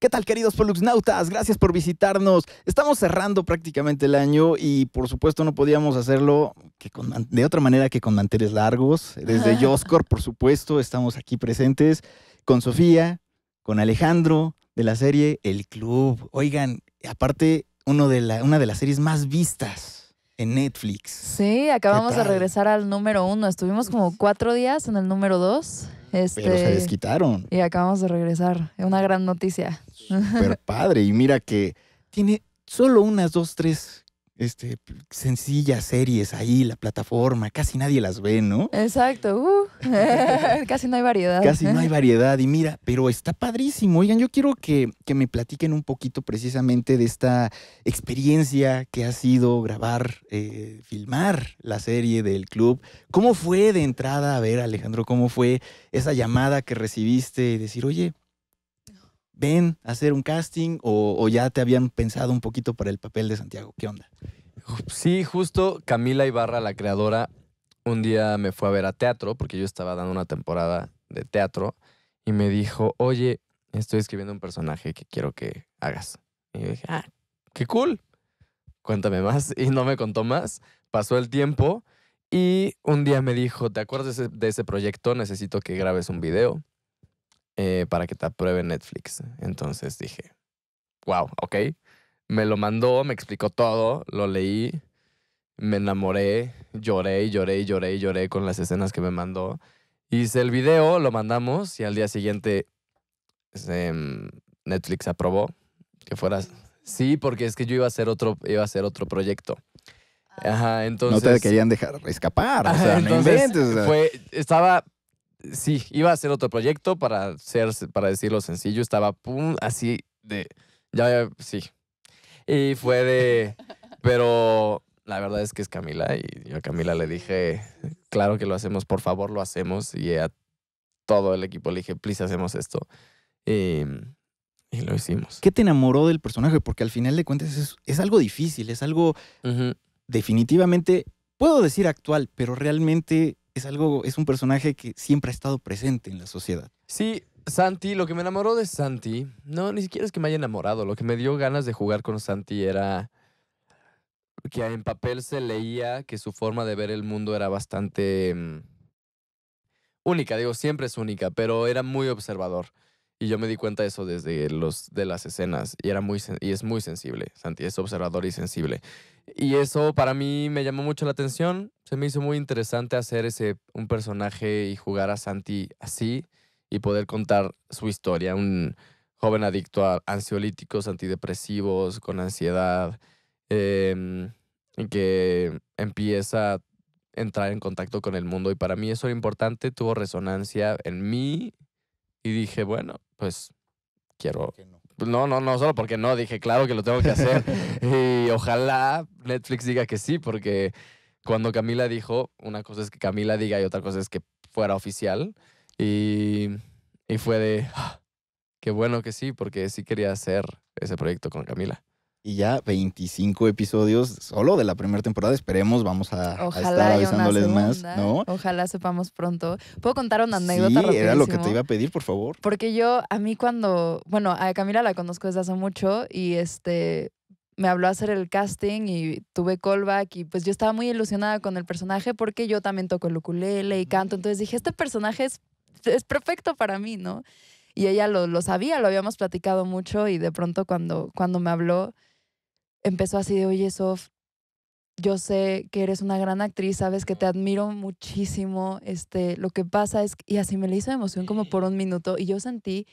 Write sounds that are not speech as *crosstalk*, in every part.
¿Qué tal queridos Nautas? Gracias por visitarnos. Estamos cerrando prácticamente el año y por supuesto no podíamos hacerlo de otra manera que con manteles largos. Desde Joscor, por supuesto, estamos aquí presentes con Sofía, con Alejandro de la serie El Club. Oigan, aparte uno de la, una de las series más vistas en Netflix. Sí, acabamos de regresar al número uno. Estuvimos como cuatro días en el número dos pero se este, quitaron. Y acabamos de regresar. Una gran noticia. Super padre. Y mira que tiene solo unas dos, tres este, sencillas series ahí, la plataforma, casi nadie las ve, ¿no? Exacto, uh, *laughs* *laughs* casi no hay variedad. Casi no hay *laughs* variedad, y mira, pero está padrísimo. Oigan, yo quiero que, me platiquen un poquito precisamente de esta experiencia que ha sido grabar, eh, filmar la serie del club. ¿Cómo fue de entrada, a ver Alejandro, cómo fue esa llamada que recibiste y decir, oye, ven a hacer un casting o, ya te habían pensado un poquito para el papel de Santiago? ¿Qué onda? Sí, justo Camila Ibarra, la creadora, un día me fue a ver a teatro, porque yo estaba dando una temporada de teatro, y me dijo, oye, estoy escribiendo un personaje que quiero que hagas. Y yo dije, ah, qué cool, cuéntame más. *laughs* Y no me contó más, pasó el tiempo, y un día me dijo, ¿te acuerdas de ese, proyecto? Necesito que grabes un video eh, para que te apruebe Netflix. Entonces dije, wow, ok. Me lo mandó, me explicó todo, lo leí, me enamoré, lloré y lloré y lloré y lloré con las escenas que me mandó. Hice el video, lo mandamos y al día siguiente este, Netflix aprobó que fuera. Sí, porque es que yo iba a hacer otro, iba a hacer otro proyecto. Ah. Ajá, entonces. No te querían dejar escapar. o sea, no estaba. Sí, iba a hacer otro proyecto para, ser, para decirlo sencillo. Estaba así de. Ya, sí, y fue de. Pero la verdad es que es Camila y yo a Camila le dije, claro que lo hacemos, por favor lo hacemos. Y a todo el equipo le dije, please hacemos esto. Y, lo hicimos. ¿Qué te enamoró del personaje? Porque al final de cuentas es, algo difícil, es algo definitivamente, puedo decir actual, pero realmente es algo, es un personaje que siempre ha estado presente en la sociedad. Sí, Santi, lo que me enamoró de Santi, no, ni siquiera es que me haya enamorado, lo que me dio ganas de jugar con Santi era que en papel se leía que su forma de ver el mundo era bastante mm, única, digo, siempre es única, pero era muy observador. Y yo me di cuenta de eso desde los, de las escenas y, era muy, y es muy sensible, Santi, es observador y sensible. Y eso para mí me llamó mucho la atención, se me hizo muy interesante hacer ese, un personaje y jugar a Santi así y poder contar su historia. Un joven adicto a ansiolíticos, antidepresivos, con ansiedad, em, y que empieza a entrar en contacto con el mundo. Y para mí eso era importante, tuvo resonancia en mí y dije, bueno, pues quiero... No, no, no, solo porque no, dije, claro que lo tengo que hacer. *laughs* y ojalá Netflix diga que sí, porque cuando Camila dijo, una cosa es que Camila diga y otra cosa es que fuera oficial. Y, fue de, ah, qué bueno que sí, porque sí quería hacer ese proyecto con Camila. Y ya 25 episodios solo de la primera temporada. Esperemos, vamos a, estar avisándoles más, ¿no? Ojalá sepamos pronto. ¿Puedo contar una anécdota? Sí, era lo que te iba a pedir, por favor. Porque yo, a mí cuando, bueno, a Camila la conozco desde hace mucho y este, me habló a hacer el casting y tuve callback y pues yo estaba muy ilusionada con el personaje porque yo también toco el ukulele y canto. Entonces dije, este personaje es es perfecto para mí, ¿no? Y ella lo, sabía, lo habíamos platicado mucho y de pronto cuando, cuando me habló, empezó así de, oye, Sof, yo sé que eres una gran actriz, sabes que te admiro muchísimo, este, lo que pasa es, y así me le hizo emoción como por un minuto y yo sentí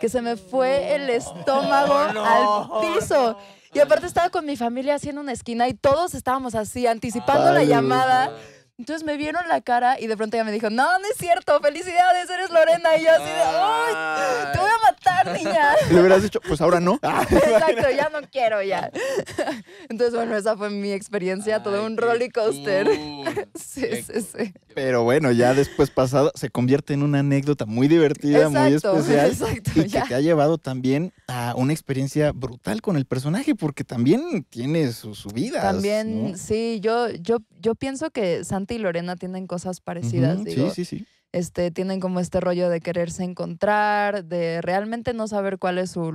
que se me fue el estómago *laughs* al piso. Y aparte estaba con mi familia haciendo una esquina y todos estábamos así, anticipando la llamada. Entonces me vieron la cara y de pronto ella me dijo, no, no es cierto, felicidades, eres Lorena. Y yo así de, ¡ay! Te voy a matar, niña. *laughs* le hubieras dicho, pues ahora no. *laughs* Exacto, ya no quiero ya. *laughs* Entonces, bueno, esa fue mi experiencia, todo un roller coaster. Sí, sí, sí. Pero bueno, ya después pasado se convierte en una anécdota muy divertida, muy especial. Exacto, y que te ha llevado también a una experiencia brutal con el personaje, porque también tiene su vida También, sí, yo, yo, yo pienso que Santi y Lorena tienen cosas parecidas. digo, sí, sí, sí. Este, tienen como este rollo de quererse encontrar, de realmente no saber cuál es su,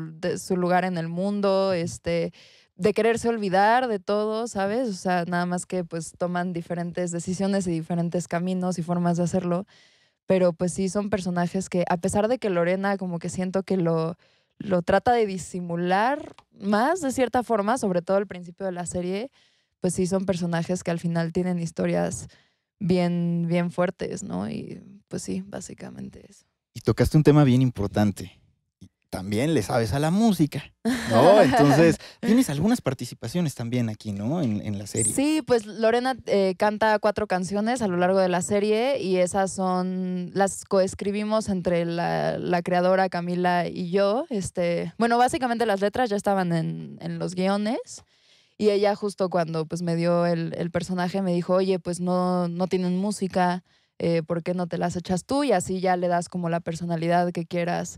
lugar en el mundo, este, de quererse olvidar de todo, ¿sabes? O sea, nada más que pues toman diferentes decisiones y diferentes caminos y formas de hacerlo. Pero pues sí, son personajes que, a pesar de que Lorena como que siento que lo, lo trata de disimular más de cierta forma, sobre todo al principio de la serie, pues sí son personajes que al final tienen historias bien, bien fuertes, ¿no? Y pues sí, básicamente eso. Y tocaste un tema bien importante. también le sabes a la música, ¿no? Entonces, *laughs* tienes algunas participaciones también aquí, ¿no? En, la serie. Sí, pues Lorena eh, canta cuatro canciones a lo largo de la serie y esas son, las coescribimos entre la, creadora Camila y yo. Este, bueno, básicamente las letras ya estaban en, en los guiones y ella justo cuando pues me dio el, personaje me dijo, oye, pues no, no tienen música, eh, ¿por qué no te las echas tú? Y así ya le das como la personalidad que quieras.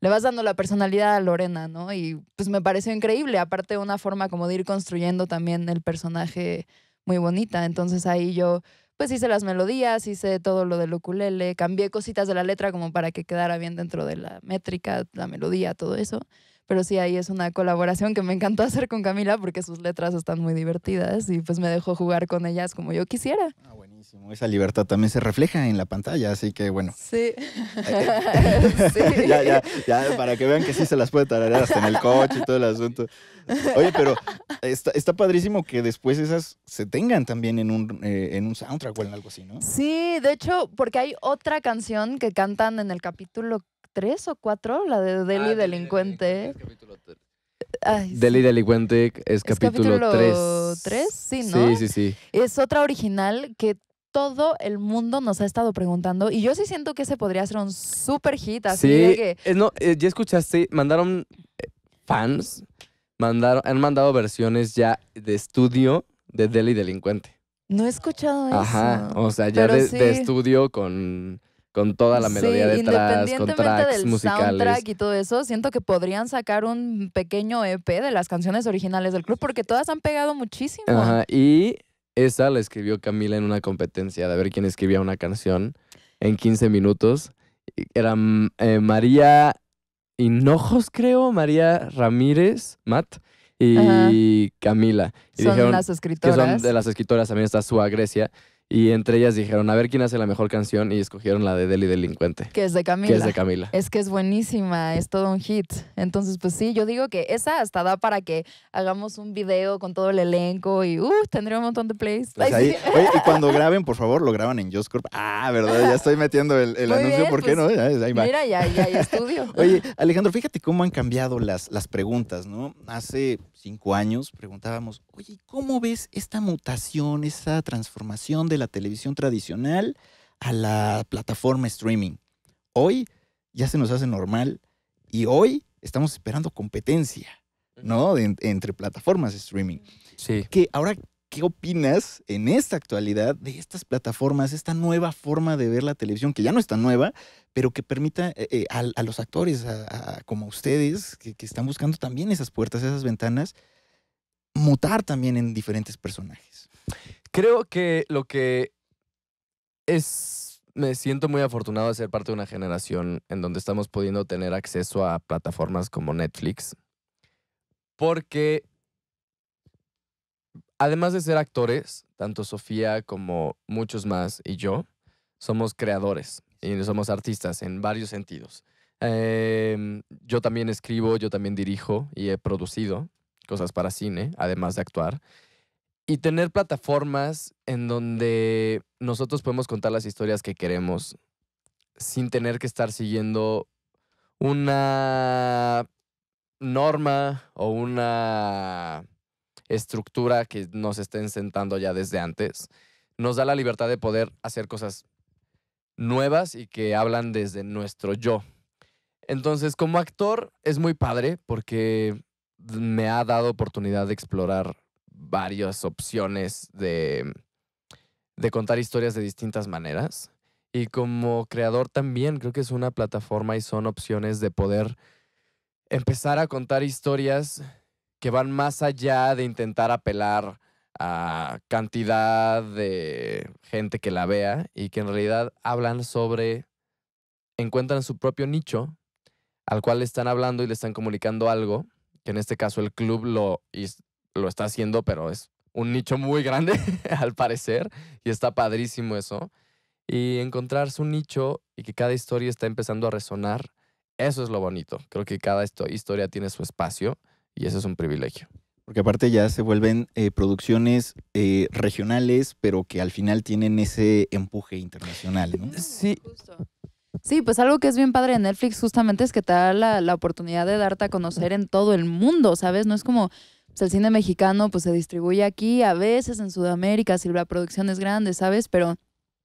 Le vas dando la personalidad a Lorena, ¿no? Y pues me pareció increíble, aparte una forma como de ir construyendo también el personaje muy bonita. Entonces ahí yo pues hice las melodías, hice todo lo del ukulele, cambié cositas de la letra como para que quedara bien dentro de la métrica, la melodía, todo eso. Pero sí, ahí es una colaboración que me encantó *laughs* hacer con Camila porque sus letras están muy divertidas y pues me dejó jugar con ellas como yo quisiera. Ah, esa libertad también se refleja en la pantalla, así que bueno. Sí. Eh, *laughs* eh, *laughs* ya, ya, ya, para que vean que sí se las puede tararear hasta en el coche y todo el asunto. Oye, pero está, está padrísimo que después esas se tengan también en un, eh, en un soundtrack o en algo así, ¿no? Sí, de hecho, porque hay otra canción que cantan en el capítulo 3 o 4, la de Deli Delincuente. Ah, Delincuente Deli Delincuente es, capítulo, 3. Sí, ¿no? Sí, sí, sí. Es otra original que todo el mundo nos ha estado preguntando y yo sí siento que se podría ser un super hit. Así sí, eh, no, eh, ya escuchaste, mandaron eh, fans, mandaron, han mandado versiones ya de estudio de Deli Delincuente. No he escuchado eso. Ajá, o sea, ya de, estudio con, con toda la melodía detrás, con tracks del musicales. soundtrack y todo eso, siento que podrían sacar un pequeño EP de las canciones originales del club porque todas han pegado muchísimo. Ajá, y esa la escribió Camila en una competencia de ver quién escribía una canción en 15 minutos. Eran mm, eh, María Hinojos, creo, María Ramírez, Matt y Camila. Y son dijeron las escritoras. Que son de las escritoras, también está Sua Grecia. Y entre ellas dijeron, a ver quién hace la mejor canción y escogieron la de Deli Delincuente. Que es de Camila. Que es de Camila. Es que es buenísima, es todo un hit. Entonces, pues sí, yo digo que esa hasta da para que hagamos un video con todo el elenco y uh, tendría un montón de plays. Pues y cuando graben, por favor, lo graban en Just Ah, verdad, ya estoy metiendo el, anuncio, ¿por qué pues, no? Mira, ya, hay *laughs* estudio. oye, Alejandro, fíjate cómo han cambiado las, las preguntas, ¿no? Hace cinco años preguntábamos, oye, ¿cómo ves esta mutación, esta transformación de la televisión tradicional a la plataforma streaming. Hoy ya se nos hace normal y hoy estamos esperando competencia, ¿no? entre plataformas streaming. Sí. Que ahora, ¿qué opinas en esta actualidad de estas plataformas, esta nueva forma de ver la televisión, que ya no es tan nueva, pero que permita eh, eh, a, los actores, como ustedes, que, que están buscando también esas puertas, esas ventanas, mutar también en diferentes personajes? Creo que lo que es, me siento muy afortunado de ser parte de una generación en donde estamos pudiendo tener acceso a plataformas como Netflix, porque además de ser actores, tanto Sofía como muchos más y yo, somos creadores y somos artistas en varios sentidos. Em, yo también escribo, yo también dirijo y he producido cosas para cine, además de actuar y tener plataformas en donde nosotros podemos contar las historias que queremos sin tener que estar siguiendo una norma o una estructura que nos estén sentando ya desde antes. Nos da la libertad de poder hacer cosas nuevas y que hablan desde nuestro yo. Entonces, como actor es muy padre porque me ha dado oportunidad de explorar varias opciones de, de contar historias de distintas maneras. Y como creador también creo que es una plataforma y son opciones de poder empezar a contar historias que van más allá de intentar apelar a cantidad de gente que la vea y que en realidad hablan sobre, encuentran su propio nicho al cual le están hablando y le están comunicando algo, que en este caso el club lo, lo está haciendo, pero es un nicho muy grande, *laughs* al parecer, y está padrísimo eso. Y encontrar su nicho y que cada historia está empezando a resonar, eso es lo bonito. Creo que cada historia tiene su espacio y eso es un privilegio. Porque aparte ya se vuelven eh, producciones eh, regionales, pero que al final tienen ese empuje internacional, ¿no? Sí. Sí, pues algo que es bien padre de Netflix justamente es que te da la, la oportunidad de darte a conocer en todo el mundo, ¿sabes? No es como, o pues, sea, el cine mexicano pues se distribuye aquí, a veces en Sudamérica, si la producción es grande, ¿sabes? Pero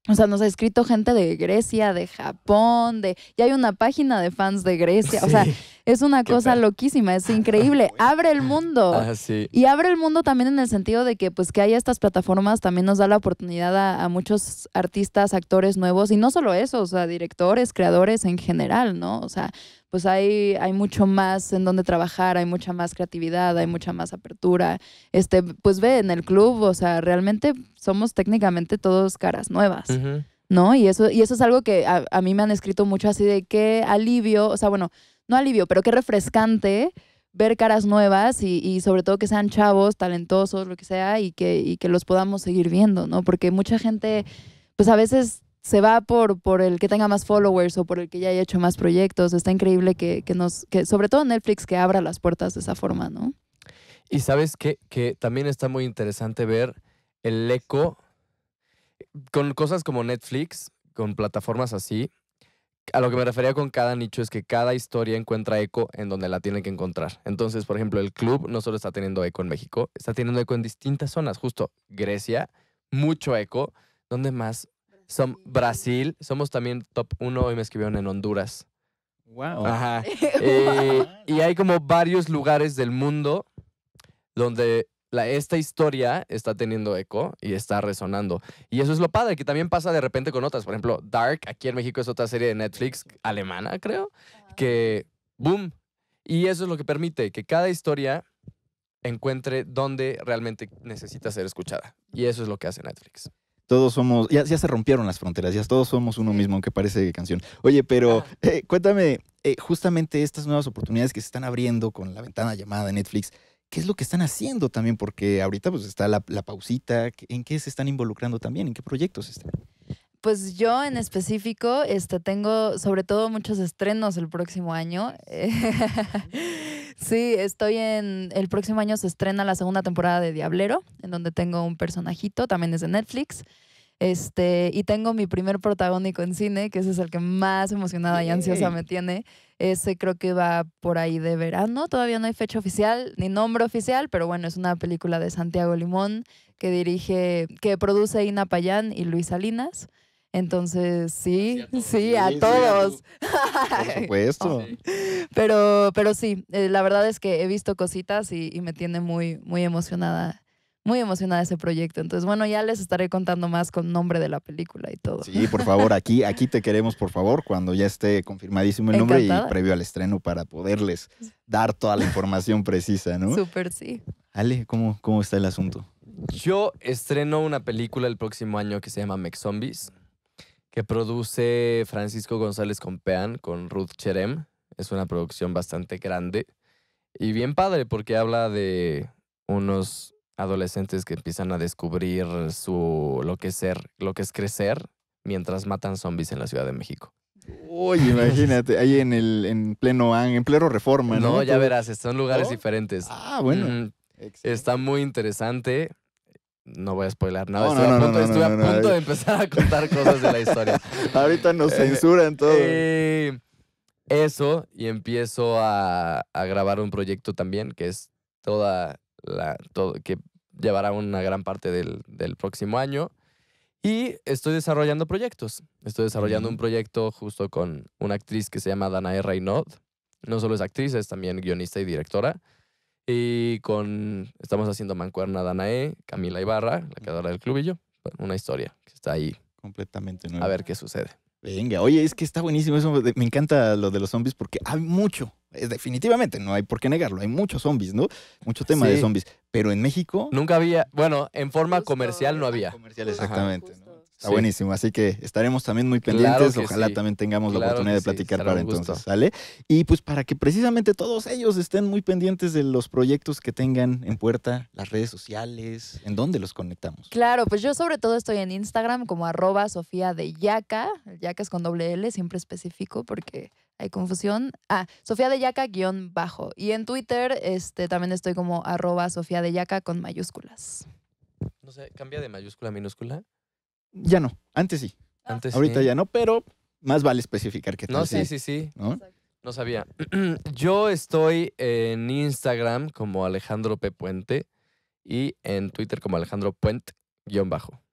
o sea, nos ha escrito gente de Grecia, de Japón, de Y hay una página de fans de Grecia, o sea, es una cosa loquísima, es increíble, *laughs* abre el mundo. Ah, sí. Y abre el mundo también en el sentido de que pues que haya estas plataformas también nos da la oportunidad a muchos artistas, actores nuevos y no solo eso, o sea, directores, creadores en general, ¿no? O sea, pues hay, hay mucho más en donde trabajar, hay mucha más creatividad, hay mucha más apertura. Este, pues ve, en el club, o sea, realmente somos técnicamente todos caras nuevas. ¿No? Y eso, y eso es algo que a, mí me han escrito mucho así de qué alivio, o sea, bueno, no alivio, pero qué refrescante ver caras nuevas y, y, sobre todo que sean chavos, talentosos, lo que sea, y que, y que los podamos seguir viendo, ¿no? Porque mucha gente, pues a veces se va por, por el que tenga más followers o por el que ya haya hecho más proyectos. Está increíble que, nos, que sobre todo Netflix, que abra las puertas de esa forma, ¿no? Y sabes que, que también está muy interesante ver el eco con cosas como Netflix, con plataformas así. A lo que me refería con cada nicho es que cada historia encuentra eco en donde la tienen que encontrar. Entonces, por ejemplo, el club no solo está teniendo eco en México, está teniendo eco en distintas zonas, justo Grecia, mucho eco. donde más? Som Brasil, somos también top uno hoy me escribieron en Honduras. Wow. Ajá. *laughs* Eh, y hay como varios lugares del mundo donde la, esta historia está teniendo eco y está resonando. Y eso es lo padre, que también pasa de repente con otras. Por ejemplo, Dark, aquí en México es otra serie de Netflix alemana, creo, que boom. Y eso es lo que permite que cada historia encuentre donde realmente necesita ser escuchada. Y eso es lo que hace Netflix todos somos, ya, se rompieron las fronteras, ya todos somos uno mismo, aunque parece canción. Oye, pero *laughs* eh, cuéntame, eh, justamente estas nuevas oportunidades que se están abriendo con la ventana llamada Netflix, ¿qué es lo que están haciendo también? Porque ahorita pues está la, pausita, ¿en qué se están involucrando también? ¿En qué proyectos están? Pues yo en específico este, tengo sobre todo muchos estrenos el próximo año. *laughs* Sí, estoy en. El próximo año se estrena la segunda temporada de Diablero, en donde tengo un personajito, también es de Netflix. Este, y tengo mi primer protagónico en cine, que ese es el que más emocionada y ansiosa me tiene. Ese creo que va por ahí de verano. Todavía no hay fecha oficial ni nombre oficial, pero bueno, es una película de Santiago Limón que dirige, que produce Ina Payán y Luis Salinas. Entonces, sí, sí, a todos. Por supuesto. *laughs* pero, pero sí, eh, la verdad es que he visto cositas y, me tiene muy, muy emocionada muy emocionada ese proyecto. Entonces, bueno, ya les estaré contando más con nombre de la película y todo. Sí, por favor, aquí, aquí te queremos, por favor, cuando ya esté confirmadísimo el nombre y previo al estreno para poderles dar toda la información precisa, ¿no? Súper, sí. Ale, ¿cómo, ¿cómo está el asunto? Yo estreno una película el próximo año que se llama Mech Zombies que produce Francisco González Compean con Ruth Cherem. Es una producción bastante grande y bien padre porque habla de unos adolescentes que empiezan a descubrir su lo que es ser, lo que es crecer mientras matan zombies en la Ciudad de México. Uy, imagínate, ahí en el en pleno en pleno Reforma, ¿no? ya verás, son lugares diferentes. Ah, bueno. Mm, está muy interesante. No voy a spoiler nada. estoy a punto, de empezar a contar cosas de la historia. *laughs* Ahorita nos eh, censuran todo. Eh, eso, y empiezo a, grabar un proyecto también, que es toda la. que llevará una gran parte del, próximo año. Y estoy desarrollando proyectos. Estoy desarrollando un proyecto justo con una actriz que se llama Danae Reynaud. No solo es actriz, es también guionista y directora. Y con, estamos haciendo mancuerna Danae, Camila Ibarra, la creadora del club y yo. Una historia que está ahí. Completamente nueva. A ver qué sucede. Venga, oye, es que está buenísimo eso. Me encanta lo de los zombies porque hay mucho. Definitivamente, no hay por qué negarlo. Hay muchos zombies, ¿no? Mucho tema de zombies. Pero en México. Nunca había. Bueno, en forma comercial no había. Comercial, exactamente. Está buenísimo, así que estaremos también muy pendientes. Ojalá también tengamos la oportunidad de platicar para entonces, ¿vale? Y pues para que precisamente todos ellos estén muy pendientes de los proyectos que tengan en puerta, las redes sociales, en dónde los conectamos. Claro, pues yo sobre todo estoy en Instagram como arroba Sofía de Yaca, Yaca es con doble L, siempre específico porque hay confusión. Ah, Sofía de Yaca guión bajo. Y en Twitter este, también estoy como arroba Sofía de Yaca con mayúsculas. No sé, ¿cambia de mayúscula a minúscula? Ya no, antes sí. Antes Ahorita ya no, pero más vale especificar que tal. No, sí, sí, sí. ¿no? sabía. *clears throat* Yo estoy en Instagram como Alejandro P. Puente y en Twitter como Alejandro Puente, guión bajo.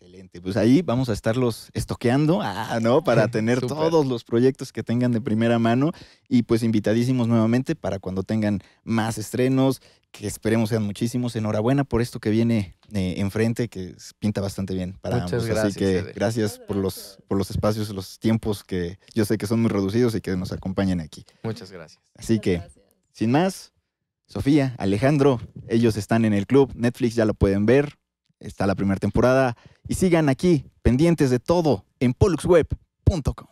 Excelente, pues ahí vamos a estarlos estoqueando, ah, ¿no? Para *laughs* tener todos los proyectos que tengan de primera mano y pues invitadísimos nuevamente para cuando tengan más estrenos, que esperemos sean muchísimos. Enhorabuena por esto que viene eh, enfrente, que pinta bastante bien para Muchas Gracias, Así que gracias por los, por los espacios, los tiempos que yo sé que son muy reducidos y que nos acompañen aquí. Muchas gracias. Así que, sin más, Sofía, Alejandro, ellos están en el club, Netflix ya lo pueden ver, está la primera temporada y sigan aquí pendientes de todo en poluxweb.com.